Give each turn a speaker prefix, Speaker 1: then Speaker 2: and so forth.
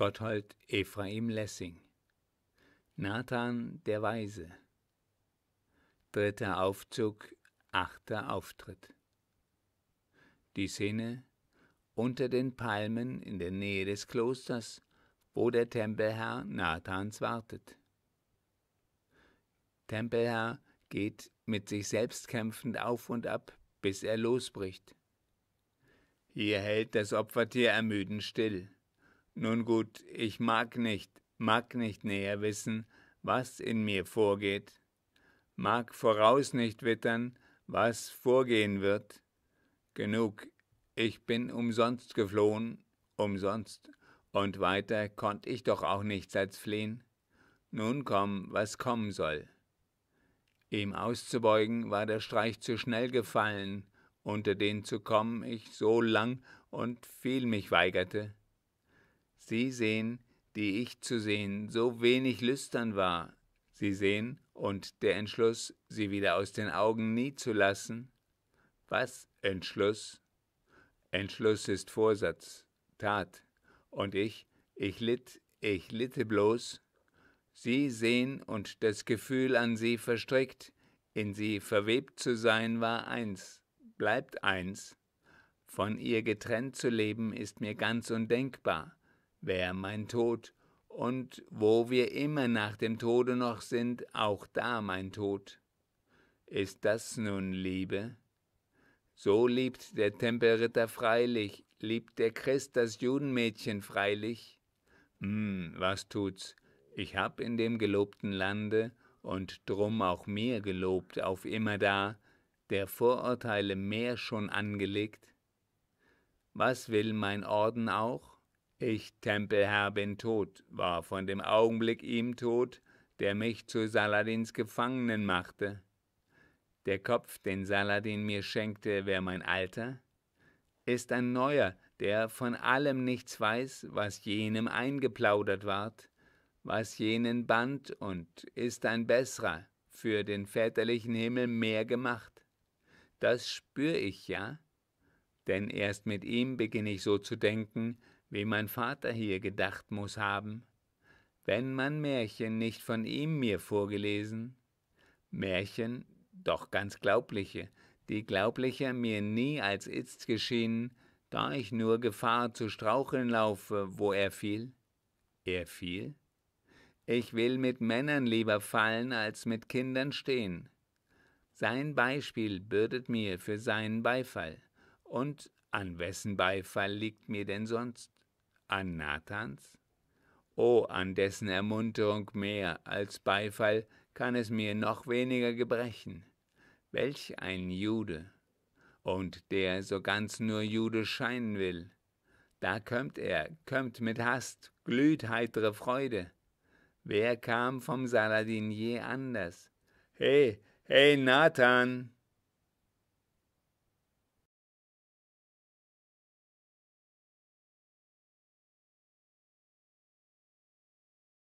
Speaker 1: Gotthold Ephraim Lessing Nathan der Weise Dritter Aufzug, achter Auftritt Die Szene unter den Palmen in der Nähe des Klosters, wo der Tempelherr Nathans wartet. Tempelherr geht mit sich selbst kämpfend auf und ab, bis er losbricht. Hier hält das Opfertier ermüdend still. Nun gut, ich mag nicht, mag nicht näher wissen, was in mir vorgeht, mag voraus nicht wittern, was vorgehen wird. Genug, ich bin umsonst geflohen, umsonst, und weiter konnte ich doch auch nichts als fliehen. Nun komm, was kommen soll. Ihm auszubeugen war der Streich zu schnell gefallen, unter den zu kommen ich so lang und viel mich weigerte. Sie sehen, die ich zu sehen so wenig lüstern war. Sie sehen, und der Entschluss, sie wieder aus den Augen nie zu lassen. Was Entschluss? Entschluss ist Vorsatz, Tat. Und ich, ich litt, ich litte bloß. Sie sehen und das Gefühl an sie verstrickt, in sie verwebt zu sein war eins, bleibt eins. Von ihr getrennt zu leben ist mir ganz undenkbar wer mein Tod, und wo wir immer nach dem Tode noch sind, auch da mein Tod. Ist das nun Liebe? So liebt der Tempelritter freilich, liebt der Christ das Judenmädchen freilich. Hm, was tut's? Ich hab in dem gelobten Lande und drum auch mir gelobt auf immerdar, der Vorurteile mehr schon angelegt. Was will mein Orden auch? Ich, Tempelherr, bin tot, war von dem Augenblick ihm tot, der mich zu Saladins Gefangenen machte. Der Kopf, den Saladin mir schenkte, wär mein Alter, ist ein neuer, der von allem nichts weiß, was jenem eingeplaudert ward, was jenen band und ist ein besserer, für den väterlichen Himmel mehr gemacht. Das spür ich ja, denn erst mit ihm beginne ich so zu denken, wie mein Vater hier gedacht muß haben, wenn man Märchen nicht von ihm mir vorgelesen, Märchen, doch ganz glaubliche, die glaublicher mir nie als itzt geschienen, da ich nur Gefahr zu straucheln laufe, wo er fiel. Er fiel? Ich will mit Männern lieber fallen, als mit Kindern stehen. Sein Beispiel bürdet mir für seinen Beifall, und an wessen Beifall liegt mir denn sonst? an Nathans? O, oh, an dessen Ermunterung mehr als Beifall kann es mir noch weniger gebrechen. Welch ein Jude! Und der so ganz nur Jude scheinen will. Da kömmt er, kömmt mit Hast, glüht heitere Freude. Wer kam vom Saladin je anders? Hey, hey, Nathan!